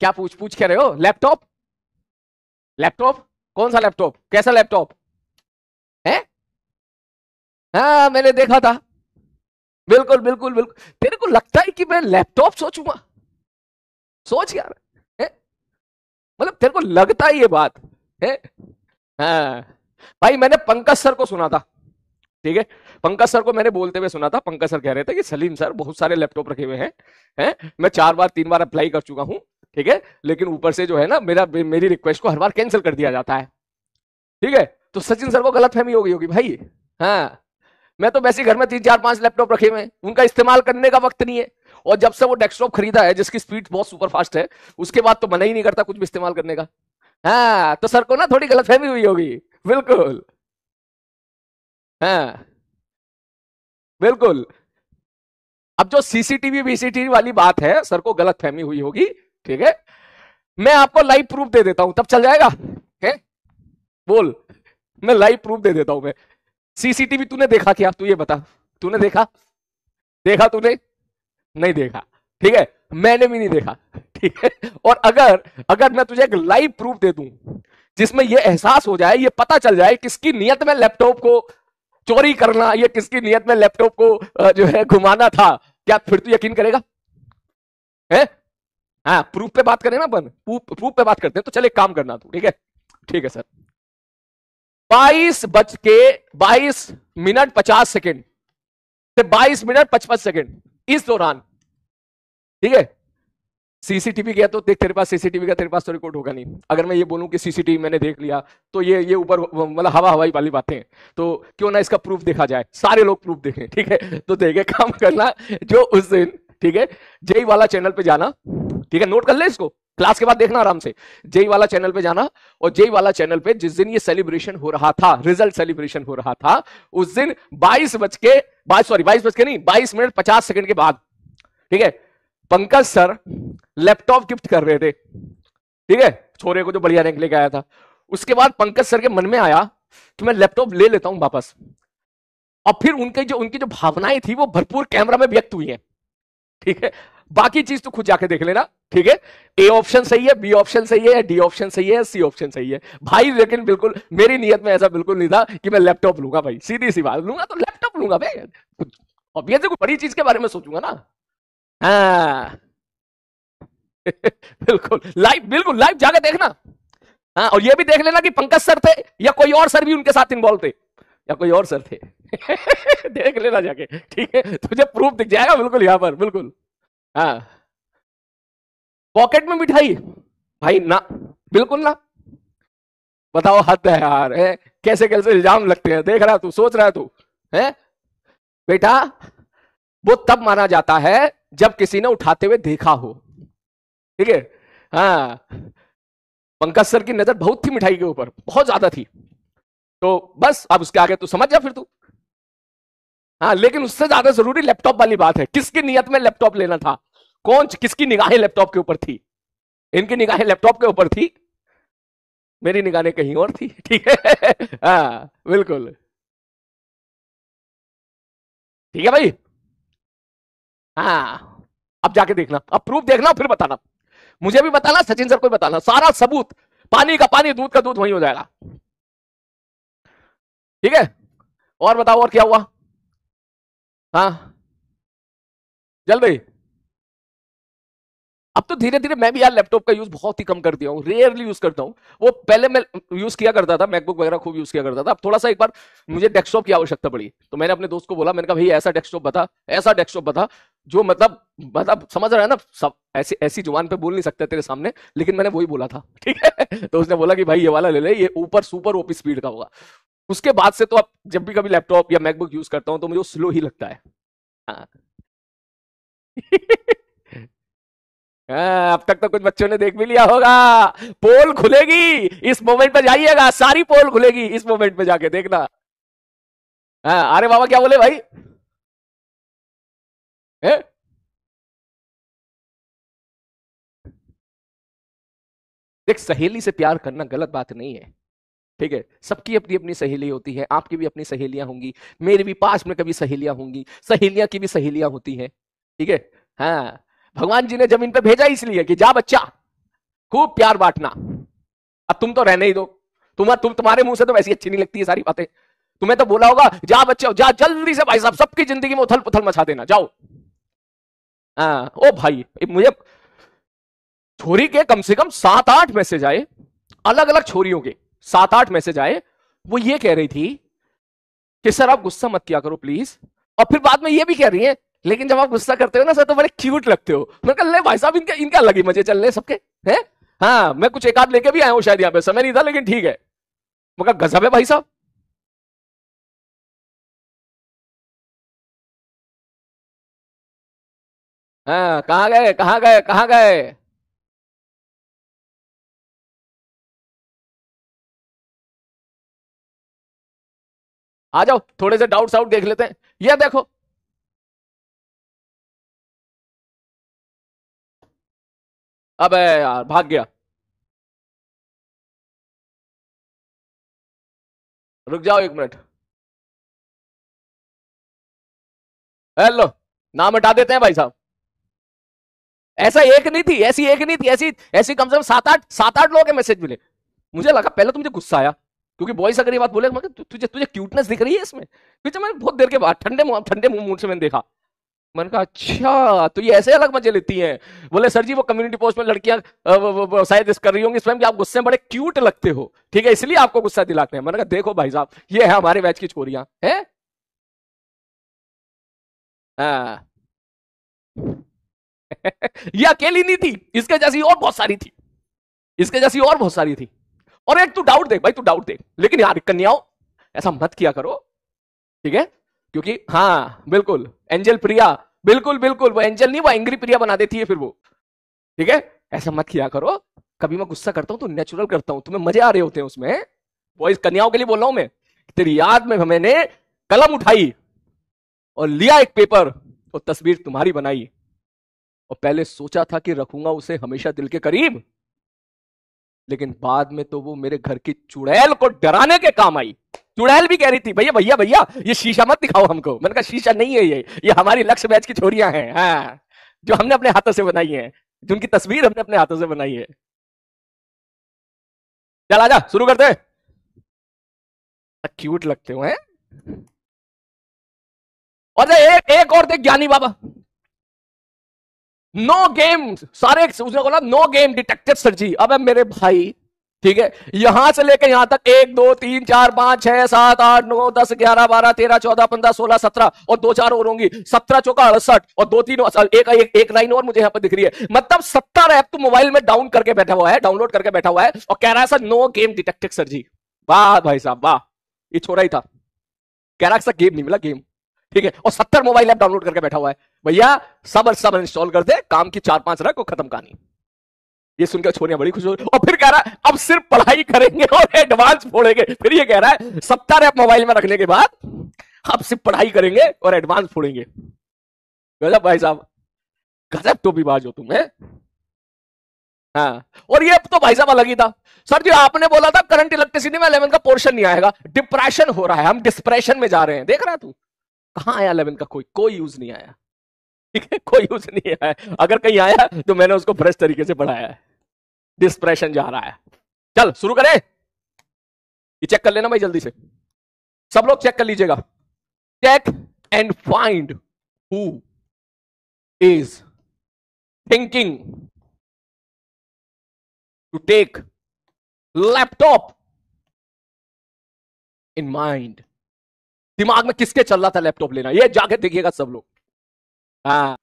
क्या पूछ पूछ के रहे हो लैपटॉप लैपटॉप कौन सा लैपटॉप कैसा लैपटॉप है हाँ मैंने देखा था बिल्कुल बिल्कुल बिल्कुल तेरे को लगता है कि मैं लैपटॉप सोचूंगा सोच यार मतलब तेरे को लगता है ये बात है हाँ भाई मैंने पंकज सर को सुना था ठीक है पंकज सर को मैंने बोलते हुए सुना था पंकज सर कह रहे थे कि सलीम सर बहुत सारे लैपटॉप रखे हुए हैं हैं मैं चार बार तीन बार अप्लाई कर चुका हूं ठीक है लेकिन ऊपर से जो है ना मेरा मेरी रिक्वेस्ट को हर बार कैंसिल कर दिया जाता है ठीक है तो सचिन सर को गलत फहमी हो गई होगी भाई हाँ मैं तो वैसे घर में तीन चार पांच लैपटॉप रखे हुए उनका इस्तेमाल करने का वक्त नहीं है और जब से वो डेस्कटॉप खरीदा है जिसकी स्पीड बहुत सुपर फास्ट है उसके बाद तो मना ही नहीं करता कुछ भी इस्तेमाल करने का हाँ तो सर को ना थोड़ी गलत फहमी हुई होगी बिल्कुल हाँ बिल्कुल अब जो सीसीटीवी वीसीटीवी वाली बात है सर को गलत फहमी हुई होगी ठीक है मैं आपको लाइव प्रूफ दे देता हूं तब चल जाएगा है बोल मैं लाइव प्रूफ दे देता हूं मैं सीसीटीवी तूने देखा क्या तू ये बता तूने देखा देखा तूने नहीं देखा ठीक है मैंने भी नहीं देखा ठीक है और अगर अगर मैं तुझे एक लाइव प्रूफ दे दूं जिसमें यह एहसास हो जाए ये पता चल जाए किसकी नियत में लैपटॉप को चोरी करना या किसकी नियत में लैपटॉप को जो है घुमाना था क्या फिर तू यकीन करेगा है हाँ प्रूफ पे बात करें ना अपन प्रूफ पे बात करते हैं तो चल एक काम करना तू ठीक है ठीक है सर बाईस बज के बाईस मिनट पचास सेकेंड से बाईस मिनट पचपन सेकेंड इस दौरान ठीक है सीसीटीवी गया तो देख तेरे पास सीसीटीवी का तेरे पास तो रिकॉर्ड होगा नहीं अगर मैं ये बोलूं कि सीसीटीवी मैंने देख लिया तो ये ये ऊपर मतलब हवा हवाई वाली बातें हैं तो क्यों ना इसका प्रूफ देखा जाए सारे लोग प्रूफ देखें ठीक है तो देखे काम करना जो उस दिन ठीक है जेई e वाला चैनल पे जाना ठीक है नोट कर ले इसको क्लास के बाद देखना आराम से जेई e वाला चैनल पे जाना और जेई e वाला चैनल पे जिस दिन ये सेलिब्रेशन हो रहा था रिजल्ट सेलिब्रेशन हो रहा था उस दिन बाईस बज के बाईस सॉरी बाईस बज के नहीं बाईस मिनट पचास सेकंड के बाद ठीक है पंकज सर लैपटॉप गिफ्ट कर रहे थे ठीक है छोरे को जो बढ़िया रैंक लेके आया था उसके बाद पंकज सर के मन में आया कि मैं लैपटॉप ले लेता हूं वापस और फिर उनके जो उनकी जो भावनाएं थी वो भरपूर कैमरा में व्यक्त हुई है ठीक है बाकी चीज तो खुद जाके देख लेना ठीक है ए ऑप्शन सही है बी ऑप्शन सही है डी ऑप्शन सही है सी ऑप्शन सही है भाई लेकिन बिल्कुल मेरी नीयत में ऐसा बिल्कुल नहीं था कि मैं लैपटॉप लूंगा भाई सीधी सी बात लूंगा तो लैपटॉप लूंगा भाई ऑब्वियसली कोई बड़ी चीज के बारे में सोचूंगा ना हाँ बिल्कुल लाइव बिल्कुल लाइव जाके देखना हाँ और ये भी देख लेना कि पंकज सर थे या कोई और सर भी उनके साथ इन्वॉल्व थे या कोई और सर थे देख लेना जाके ठीक है तुझे प्रूफ दिख जाएगा बिल्कुल यहां पर बिल्कुल हाँ पॉकेट में मिठाई भाई ना बिल्कुल ना बताओ हद है यार है कैसे कैसे इल्जाम लगते हैं देख रहा तू सोच रहा तू है बेटा वो तब माना जाता है जब किसी ने उठाते हुए देखा हो ठीक है हाँ पंकज सर की नजर बहुत थी मिठाई के ऊपर बहुत ज्यादा थी तो बस अब उसके आगे तो समझ जा फिर तू हाँ लेकिन उससे ज्यादा जरूरी लैपटॉप वाली बात है किसकी नियत में लैपटॉप लेना था कौन किसकी निगाहें लैपटॉप के ऊपर थी इनकी निगाहें लैपटॉप के ऊपर थी मेरी निगाहें कहीं और थी ठीक है हाँ बिल्कुल ठीक है भाई हाँ अब जाके देखना अब प्रूफ देखना फिर बताना मुझे भी बताना सचिन सर को बताना सारा सबूत पानी का पानी दूध का दूध वहीं हो जाएगा ठीक है और बताओ और क्या हुआ हाँ भाई अब तो धीरे धीरे मैं भी यार लैपटॉप का यूज बहुत ही कम कर दिया हूँ रेयरली यूज करता हूँ वो पहले मैं यूज किया करता था मैकबुक वगैरह खूब यूज किया करता था अब थोड़ा सा एक बार मुझे डेस्कटॉप की आवश्यकता पड़ी तो मैंने अपने दोस्त को बोला मैंने कहा भाई ऐसा डेस्कटॉप बता ऐसा डेस्कटॉप बता जो मतलब मतलब समझ रहा है ना सब ऐसी ऐसी जुबान पे बोल नहीं सकते तेरे सामने लेकिन मैंने वही बोला था ठीक है तो उसने बोला कि भाई ये वाला ले ले ये ऊपर सुपर ओपी स्पीड का होगा उसके बाद से तो आप जब भी कभी लैपटॉप या मैकबुक यूज करता हूं तो मुझे स्लो ही लगता है हाँ। हाँ, अब तक तो कुछ बच्चों ने देख भी लिया होगा पोल खुलेगी इस मोमेंट पे जाइएगा सारी पोल खुलेगी इस मोमेंट पे जाके देखना हाँ, अरे बाबा क्या बोले भाई ए? देख सहेली से प्यार करना गलत बात नहीं है ठीक है सबकी अपनी अपनी सहेली होती है आपकी भी अपनी सहेलियां होंगी मेरे भी पास में कभी सहेलियां होंगी सहेलियां की भी सहेलियां होती हैं ठीक है हाँ भगवान जी ने जमीन पे भेजा इसलिए कि जा बच्चा खूब प्यार बांटना अब तुम तो रहने ही दो तुम तुम तुम्हारे मुंह से तो वैसी अच्छी नहीं लगती है सारी बातें तुम्हें तो बोला होगा जा बच्चा जा जल्दी से भाई साहब सबकी जिंदगी में उथल पुथल मचा देना जाओ आ, हाँ, ओ भाई मुझे छोरी के कम से कम सात आठ मैसेज आए अलग अलग छोरियों के सात आठ मैसेज आए वो ये कह रही थी कि सर आप गुस्सा मत किया करो प्लीज और फिर बाद में ये भी कह रही है लेकिन जब आप गुस्सा करते हो ना सर तो बड़े क्यूट लगते हो मैं कह ले भाई साहब इनका इनका लगी मजे चल रहे सबके है हाँ मैं कुछ एक आध लेके भी आया हूँ शायद यहाँ पे समय नहीं था लेकिन ठीक है मगर गजब है भाई साहब हाँ गए कहा गए कहा गए आ जाओ थोड़े से डाउट साउट देख लेते हैं यह देखो अब यार भाग गया रुक जाओ एक मिनट हेलो नाम हटा देते हैं भाई साहब ऐसा एक नहीं थी ऐसी एक नहीं थी ऐसी ऐसी कम से कम सात आठ सात आठ लोगों के मैसेज मिले मुझे लगा पहले तो मुझे गुस्सा आया क्योंकि बॉयस अगर ये बात बोले तु, तुझे तुझे क्यूटनेस दिख रही है इसमें क्योंकि मैंने बहुत देर के बाद ठंडे ठंडे मूड से मैंने देखा मैंने कहा अच्छा तो ये ऐसे अलग मजे लेती हैं बोले सर जी वो कम्युनिटी पोस्ट में लड़कियां शायद कर रही होंगी इस आप गुस्से में बड़े क्यूट लगते हो ठीक है इसलिए आपको गुस्सा दिलाते हैं मैंने कहा देखो भाई साहब ये है हमारे बैच की छोरियां हैं हाँ। ये अकेली नहीं थी इसके जैसी और बहुत सारी थी इसके जैसी और बहुत सारी थी और एक तू डाउट देख भाई तू डाउट देख लेकिन यार कन्याओं ऐसा मत किया करो ठीक है क्योंकि हाँ बिल्कुल एंजल प्रिया बिल्कुल बिल्कुल वो एंजल नहीं वो एंग्री प्रिया बना देती है फिर वो ठीक है ऐसा मत किया करो कभी मैं गुस्सा करता हूँ तो नेचुरल करता हूँ तुम्हें मजे आ रहे होते हैं उसमें बॉयज कन्याओं के लिए बोल रहा हूं मैं तेरी याद में मैंने कलम उठाई और लिया एक पेपर और तस्वीर तुम्हारी बनाई और पहले सोचा था कि रखूंगा उसे हमेशा दिल के करीब लेकिन बाद में तो वो मेरे घर की चुड़ैल को डराने के काम आई चुड़ैल भी कह रही थी भैया भैया भैया ये शीशा मत दिखाओ हमको मैंने कहा शीशा नहीं है ये ये हमारी लक्ष्य बैच की छोरियां हैं हाँ। जो हमने अपने हाथों से बनाई है जिनकी तस्वीर हमने अपने हाथों से बनाई है चल आजा शुरू करते क्यूट अच्छा, लगते हो और एक एक और देख ज्ञानी बाबा नो गेम सारे उसने बोला no game detected sir ji अब मेरे भाई ठीक है यहां से लेकर यहां तक एक दो तीन चार पांच छह सात आठ नौ दस ग्यारह बारह तेरह चौदह पंद्रह सोलह सत्रह और दो चार और होंगी सत्रह चौका अड़सठ और दो तीन एक, एक, एक लाइन और मुझे यहां पर दिख रही है मतलब सत्तर ऐप तो मोबाइल में डाउन करके बैठा हुआ है डाउनलोड करके बैठा हुआ है और कह रहा है sir no game detected sir ji वाह भाई साहब वाह ये छोरा ही था कह रहा सर गेम नहीं मिला गेम ठीक है और सत्तर मोबाइल ऐप डाउनलोड करके बैठा हुआ है भैया सब सब इंस्टॉल कर दे काम की चार पांच रख को खत्म कहानी ये सुनकर छोरियां बड़ी खुश हो और फिर कह रहा है अब सिर्फ पढ़ाई करेंगे और एडवांस फोड़ेंगे फिर ये कह रहा है सत्तर ऐप मोबाइल में रखने के बाद अब सिर्फ पढ़ाई करेंगे और एडवांस फोड़ेंगे गजब भाई साहब गजब बाज हो तुम है हाँ और ये तो भाई साहब अलग ही था सर जी आपने बोला था करंट इलेक्ट्रिसिटी में इलेवन का पोर्शन नहीं आएगा डिप्रेशन हो रहा है हम डिस्प्रेशन में जा रहे हैं देख रहा है तू कहा आया इलेवन का कोई कोई यूज नहीं आया ठीक है कोई यूज नहीं है अगर कहीं आया तो मैंने उसको फ्रेश तरीके से पढ़ाया है डिस्प्रेशन जा रहा है चल शुरू करें ये चेक कर लेना भाई जल्दी से सब लोग चेक कर लीजिएगा check and find who is thinking to take laptop in mind दिमाग में किसके चल रहा था लैपटॉप लेना ये जाके देखिएगा सब लोग 啊。